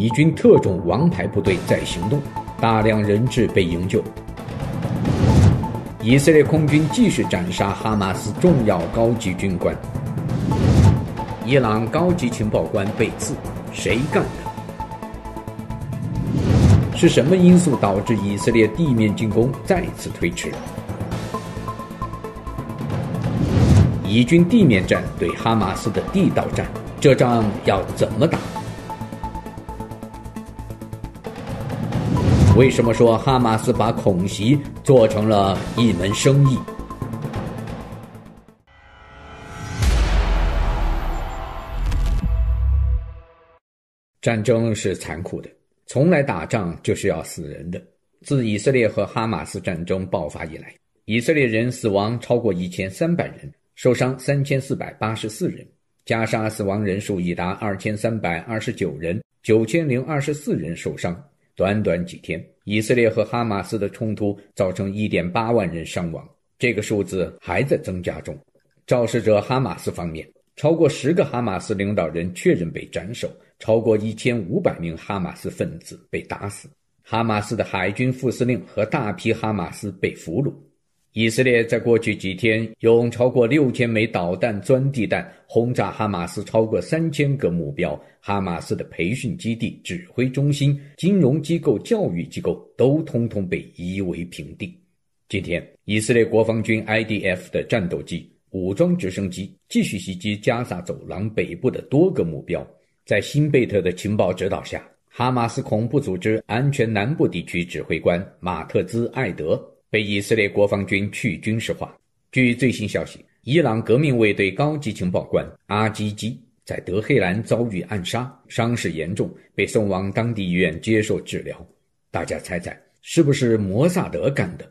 以军特种王牌部队在行动，大量人质被营救。以色列空军继续斩杀哈马斯重要高级军官，伊朗高级情报官被刺，谁干的？是什么因素导致以色列地面进攻再次推迟？以军地面战对哈马斯的地道战，这仗要怎么打？为什么说哈马斯把恐袭做成了一门生意？战争是残酷的，从来打仗就是要死人的。自以色列和哈马斯战争爆发以来，以色列人死亡超过一千三百人，受伤三千四百八十四人，加沙死亡人数已达二千三百二十九人，九千零二十四人受伤。短短几天，以色列和哈马斯的冲突造成1.8万人伤亡，这个数字还在增加中。肇事者哈马斯方面，超过十个哈马斯领导人确认被斩首，超过1500名哈马斯分子被打死，哈马斯的海军副司令和大批哈马斯被俘虏。以色列在过去几天用超过六千枚导弹、钻地弹轰炸哈马斯超过三千个目标，哈马斯的培训基地、指挥中心、金融机构、教育机构都通通被夷为平地。今天，以色列国防军 （IDF） 的战斗机、武装直升机继续袭击加萨走廊北部的多个目标。在新贝特的情报指导下，哈马斯恐怖组织安全南部地区指挥官马特兹·艾德。被以色列国防军去军事化。据最新消息，伊朗革命卫队高级情报官阿基基在德黑兰遭遇暗杀，伤势严重，被送往当地医院接受治疗。大家猜猜，是不是摩萨德干的？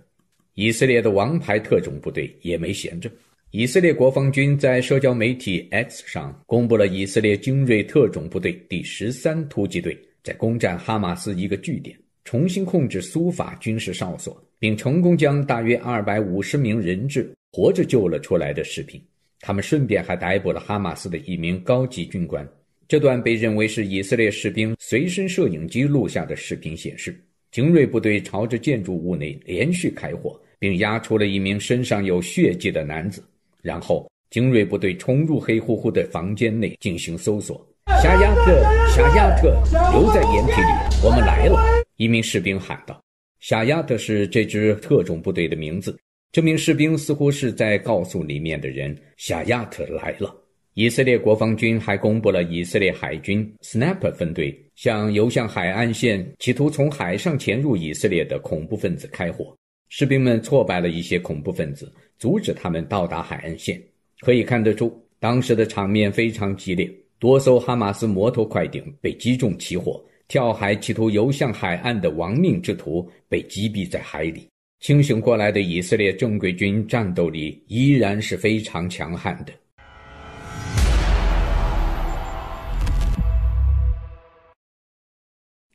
以色列的王牌特种部队也没闲着。以色列国防军在社交媒体 X 上公布了以色列精锐特种部队第十三突击队在攻占哈马斯一个据点，重新控制苏法军事哨所。并成功将大约二百五十名人质活着救了出来的视频，他们顺便还逮捕了哈马斯的一名高级军官。这段被认为是以色列士兵随身摄影机录下的视频显示，精锐部队朝着建筑物内连续开火，并押出了一名身上有血迹的男子。然后，精锐部队冲入黑乎乎的房间内进行搜索。夏亚特，夏亚特，留在掩体里，我们来了一名士兵喊道。夏亚特是这支特种部队的名字。这名士兵似乎是在告诉里面的人：“夏亚特来了。”以色列国防军还公布了以色列海军 s n p p e r 分队向游向海岸线、企图从海上潜入以色列的恐怖分子开火。士兵们挫败了一些恐怖分子，阻止他们到达海岸线。可以看得出，当时的场面非常激烈，多艘哈马斯摩托快艇被击中起火。跳海企图游向海岸的亡命之徒被击毙在海里。清醒过来的以色列正规军战斗力依然是非常强悍的。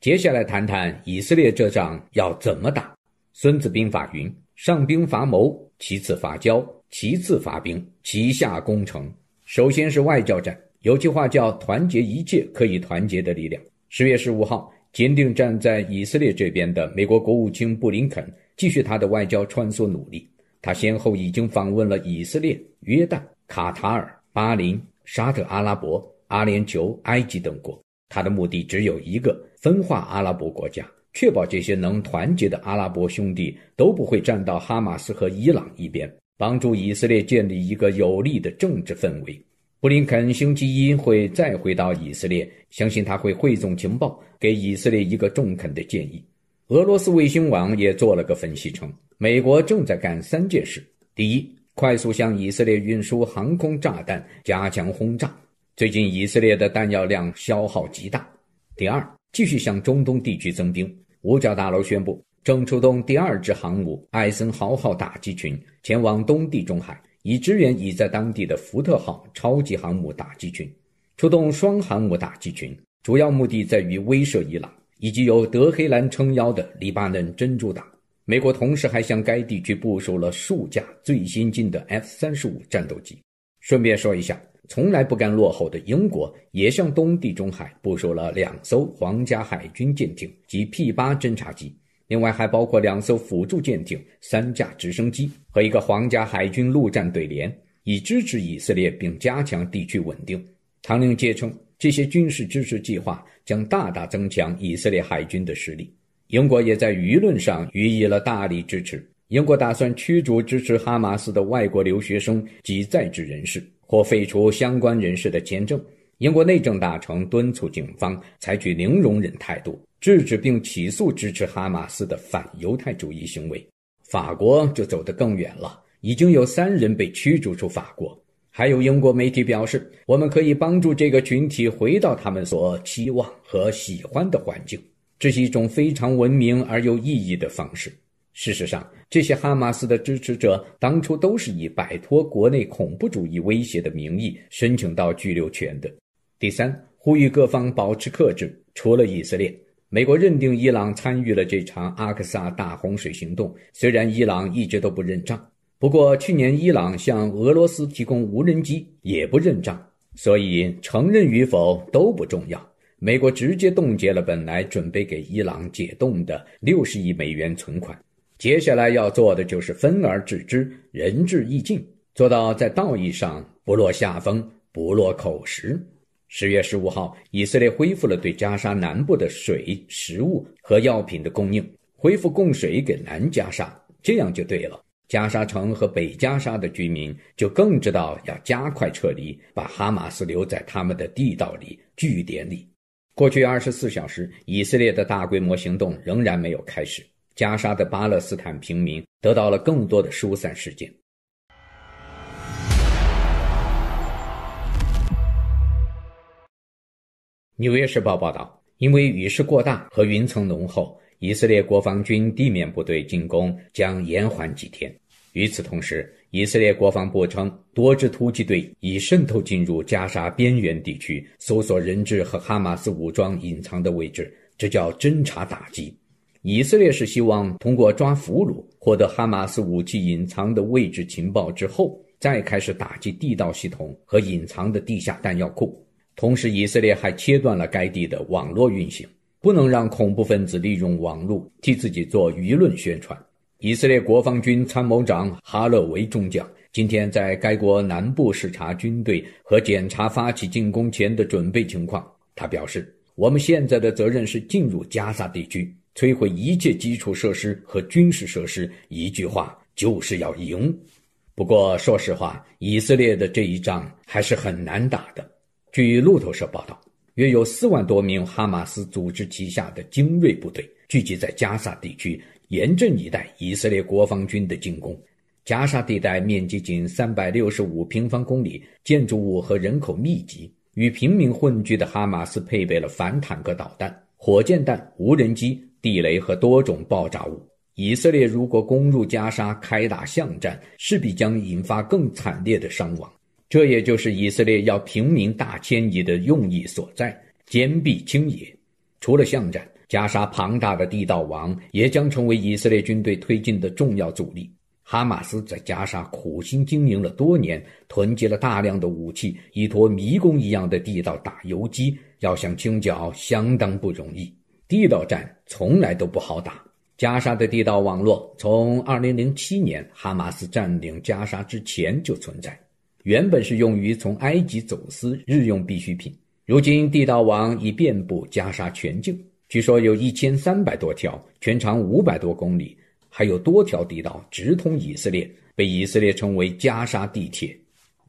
接下来谈谈以色列这仗要怎么打。《孙子兵法》云：“上兵伐谋，其次伐交，其次伐兵，其下攻城。”首先是外交战。有句话叫“团结一切可以团结的力量”。十月十五号，坚定站在以色列这边的美国国务卿布林肯继续他的外交穿梭努力。他先后已经访问了以色列、约旦、卡塔尔、巴林、沙特阿拉伯、阿联酋、埃及等国。他的目的只有一个：分化阿拉伯国家，确保这些能团结的阿拉伯兄弟都不会站到哈马斯和伊朗一边，帮助以色列建立一个有利的政治氛围。布林肯星期一会再回到以色列，相信他会汇总情报，给以色列一个中肯的建议。俄罗斯卫星网也做了个分析称，美国正在干三件事：第一，快速向以色列运输航空炸弹，加强轰炸；最近以色列的弹药量消耗极大。第二，继续向中东地区增兵。五角大楼宣布正出动第二支航母“艾森豪号”打击群前往东地中海。以支援已在当地的福特号超级航母打击群，出动双航母打击群，主要目的在于威慑伊朗以及有德黑兰撑腰的黎巴嫩真主党。美国同时还向该地区部署了数架最先进的 F 三十五战斗机。顺便说一下，从来不甘落后的英国也向东地中海部署了两艘皇家海军舰艇及 P 八侦察机。另外还包括两艘辅助舰艇、三架直升机和一个皇家海军陆战队连，以支持以色列并加强地区稳定。唐宁街称，这些军事支持计划将大大增强以色列海军的实力。英国也在舆论上予以了大力支持。英国打算驱逐支持哈马斯的外国留学生及在职人士，或废除相关人士的签证。英国内政大臣敦促警方采取零容忍态度。制止并起诉支持哈马斯的反犹太主义行为，法国就走得更远了。已经有三人被驱逐出法国。还有英国媒体表示，我们可以帮助这个群体回到他们所期望和喜欢的环境，这是一种非常文明而有意义的方式。事实上，这些哈马斯的支持者当初都是以摆脱国内恐怖主义威胁的名义申请到居留权的。第三，呼吁各方保持克制，除了以色列。美国认定伊朗参与了这场阿克萨大洪水行动，虽然伊朗一直都不认账，不过去年伊朗向俄罗斯提供无人机也不认账，所以承认与否都不重要。美国直接冻结了本来准备给伊朗解冻的六十亿美元存款，接下来要做的就是分而治之，仁至义尽，做到在道义上不落下风，不落口实。十月十五号，以色列恢复了对加沙南部的水、食物和药品的供应，恢复供水给南加沙，这样就对了。加沙城和北加沙的居民就更知道要加快撤离，把哈马斯留在他们的地道里、据点里。过去二十四小时，以色列的大规模行动仍然没有开始，加沙的巴勒斯坦平民得到了更多的疏散时间。《纽约时报》报道，因为雨势过大和云层浓厚，以色列国防军地面部队进攻将延缓几天。与此同时，以色列国防部称，多支突击队已渗透进入加沙边缘地区，搜索人质和哈马斯武装隐藏的位置。这叫侦察打击。以色列是希望通过抓俘虏获得哈马斯武器隐藏的位置情报之后，再开始打击地道系统和隐藏的地下弹药库。同时，以色列还切断了该地的网络运行，不能让恐怖分子利用网络替自己做舆论宣传。以色列国防军参谋长哈勒维中将今天在该国南部视察军队和检查发起进攻前的准备情况。他表示：“我们现在的责任是进入加沙地区，摧毁一切基础设施和军事设施。一句话，就是要赢。”不过，说实话，以色列的这一仗还是很难打的。据路透社报道，约有四万多名哈马斯组织旗下的精锐部队聚集在加沙地区，严阵以待以色列国防军的进攻。加沙地带面积仅三百六十五平方公里，建筑物和人口密集，与平民混居的哈马斯配备了反坦克导弹、火箭弹、无人机、地雷和多种爆炸物。以色列如果攻入加沙，开打巷战，势必将引发更惨烈的伤亡。这也就是以色列要平民大迁移的用意所在，坚壁清野。除了巷战，加沙庞大的地道网也将成为以色列军队推进的重要阻力。哈马斯在加沙苦心经营了多年，囤积了大量的武器，依托迷宫一样的地道打游击，要想清剿相当不容易。地道战从来都不好打。加沙的地道网络从二零零七年哈马斯占领加沙之前就存在。原本是用于从埃及走私日用必需品，如今地道网已遍布加沙全境，据说有一千三百多条，全长五百多公里，还有多条地道直通以色列，被以色列称为“加沙地铁”。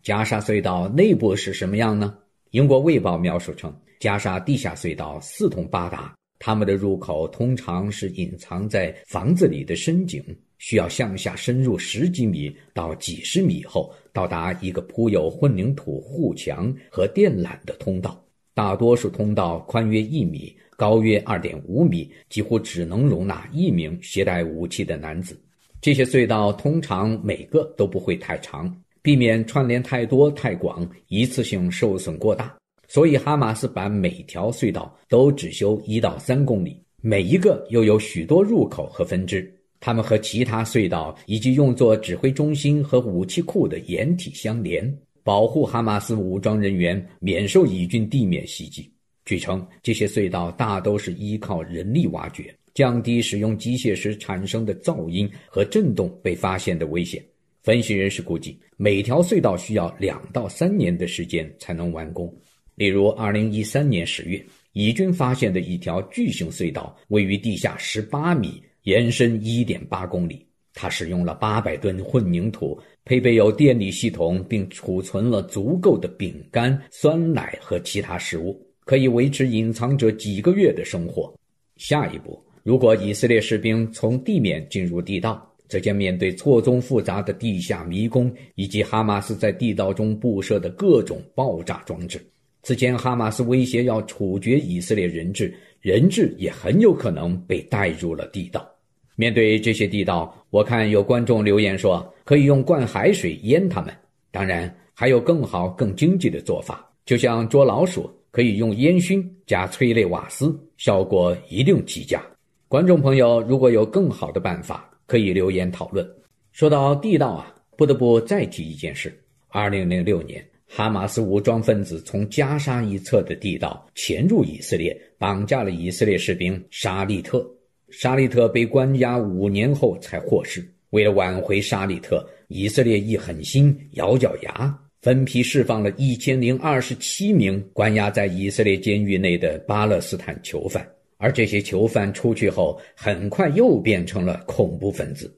加沙隧道内部是什么样呢？英国卫报描述称，加沙地下隧道四通八达，它们的入口通常是隐藏在房子里的深井。需要向下深入十几米到几十米后，到达一个铺有混凝土护墙和电缆的通道。大多数通道宽约一米，高约二点五米，几乎只能容纳一名携带武器的男子。这些隧道通常每个都不会太长，避免串联太多太广，一次性受损过大。所以哈马斯版每条隧道都只修一到三公里，每一个又有许多入口和分支。他们和其他隧道以及用作指挥中心和武器库的掩体相连，保护哈马斯武装人员免受以军地面袭击。据称，这些隧道大都是依靠人力挖掘，降低使用机械时产生的噪音和震动被发现的危险。分析人士估计，每条隧道需要两到三年的时间才能完工。例如，2013年10月，以军发现的一条巨型隧道位于地下18米。延伸一点八公里，它使用了八百吨混凝土，配备有电力系统，并储存了足够的饼干、酸奶和其他食物，可以维持隐藏者几个月的生活。下一步，如果以色列士兵从地面进入地道，则将面对错综复杂的地下迷宫以及哈马斯在地道中布设的各种爆炸装置。此前，哈马斯威胁要处决以色列人质，人质也很有可能被带入了地道。面对这些地道，我看有观众留言说可以用灌海水淹他们，当然还有更好、更经济的做法，就像捉老鼠可以用烟熏加催泪瓦斯，效果一定极佳。观众朋友如果有更好的办法，可以留言讨论。说到地道啊，不得不再提一件事：2006年，哈马斯武装分子从加沙一侧的地道潜入以色列，绑架了以色列士兵沙利特。沙利特被关押五年后才获释。为了挽回沙利特，以色列一狠心，咬咬牙，分批释放了一千零二十七名关押在以色列监狱内的巴勒斯坦囚犯。而这些囚犯出去后，很快又变成了恐怖分子。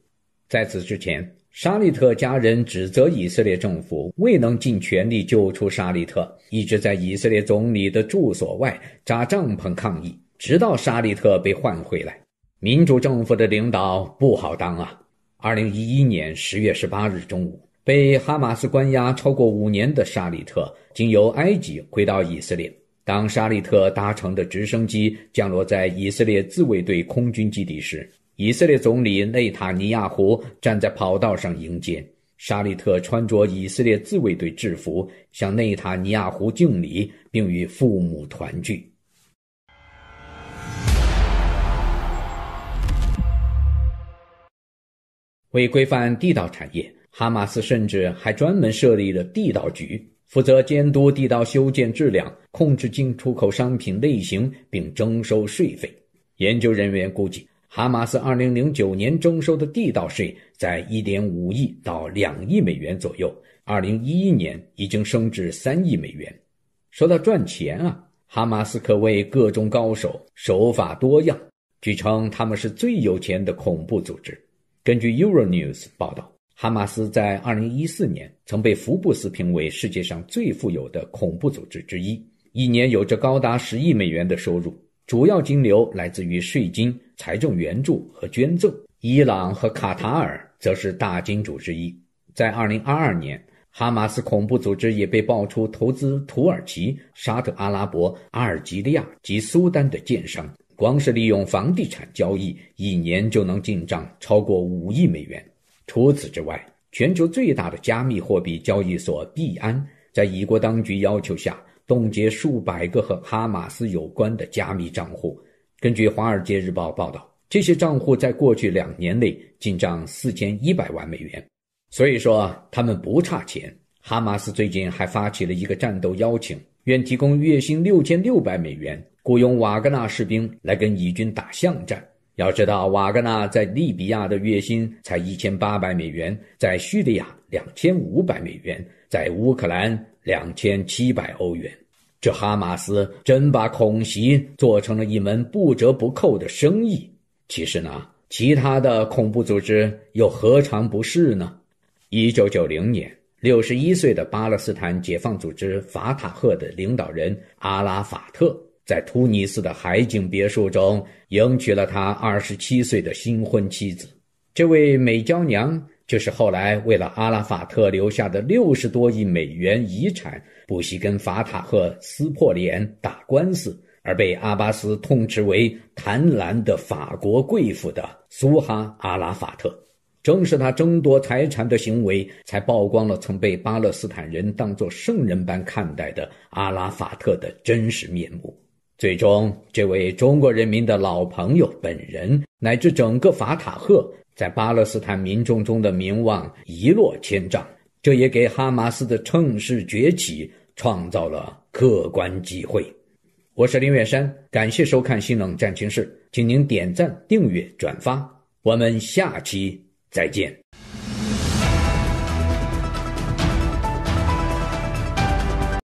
在此之前，沙利特家人指责以色列政府未能尽全力救出沙利特，一直在以色列总理的住所外扎帐篷抗议，直到沙利特被换回来。民主政府的领导不好当啊！二零一一年十月十八日中午，被哈马斯关押超过五年的沙利特经由埃及回到以色列。当沙利特搭乘的直升机降落在以色列自卫队空军基地时，以色列总理内塔尼亚胡站在跑道上迎接。沙利特穿着以色列自卫队制服，向内塔尼亚胡敬礼，并与父母团聚。为规范地道产业，哈马斯甚至还专门设立了地道局，负责监督地道修建质量、控制进出口商品类型，并征收税费。研究人员估计，哈马斯2009年征收的地道税在1.5亿到2亿美元左右，2011年已经升至3亿美元。说到赚钱啊，哈马斯可谓各中高手，手法多样。据称，他们是最有钱的恐怖组织。根据 Euro News 报道，哈马斯在2014年曾被福布斯评为世界上最富有的恐怖组织之一，一年有着高达十亿美元的收入，主要金流来自于税金、财政援助和捐赠。伊朗和卡塔尔则是大金主之一。在2022年，哈马斯恐怖组织也被爆出投资土耳其、沙特阿拉伯、阿尔及利亚及苏丹的建商。光是利用房地产交易，一年就能进账超过五亿美元。除此之外，全球最大的加密货币交易所币安，在以国当局要求下，冻结数百个和哈马斯有关的加密账户。根据《华尔街日报》报道，这些账户在过去两年内进账四千一百万美元。所以说，他们不差钱。哈马斯最近还发起了一个战斗邀请，愿提供月薪六千六百美元。雇佣瓦格纳士兵来跟以军打巷战。要知道，瓦格纳在利比亚的月薪才一千八百美元，在叙利亚两千五百美元，在乌克兰两千七百欧元。这哈马斯真把恐袭做成了一门不折不扣的生意。其实呢，其他的恐怖组织又何尝不是呢？一九九零年，六十一岁的巴勒斯坦解放组织法塔赫的领导人阿拉法特。在突尼斯的海景别墅中迎娶了他二十七岁的新婚妻子，这位美娇娘就是后来为了阿拉法特留下的六十多亿美元遗产，不惜跟法塔赫撕破脸打官司，而被阿巴斯痛斥为贪婪的法国贵妇的苏哈阿拉法特。正是他争夺财产的行为，才曝光了曾被巴勒斯坦人当作圣人般看待的阿拉法特的真实面目。最终，这位中国人民的老朋友本人乃至整个法塔赫，在巴勒斯坦民众中的名望一落千丈，这也给哈马斯的乘势崛起创造了客观机会。我是林远山，感谢收看《新冷战情事》，请您点赞、订阅、转发，我们下期再见。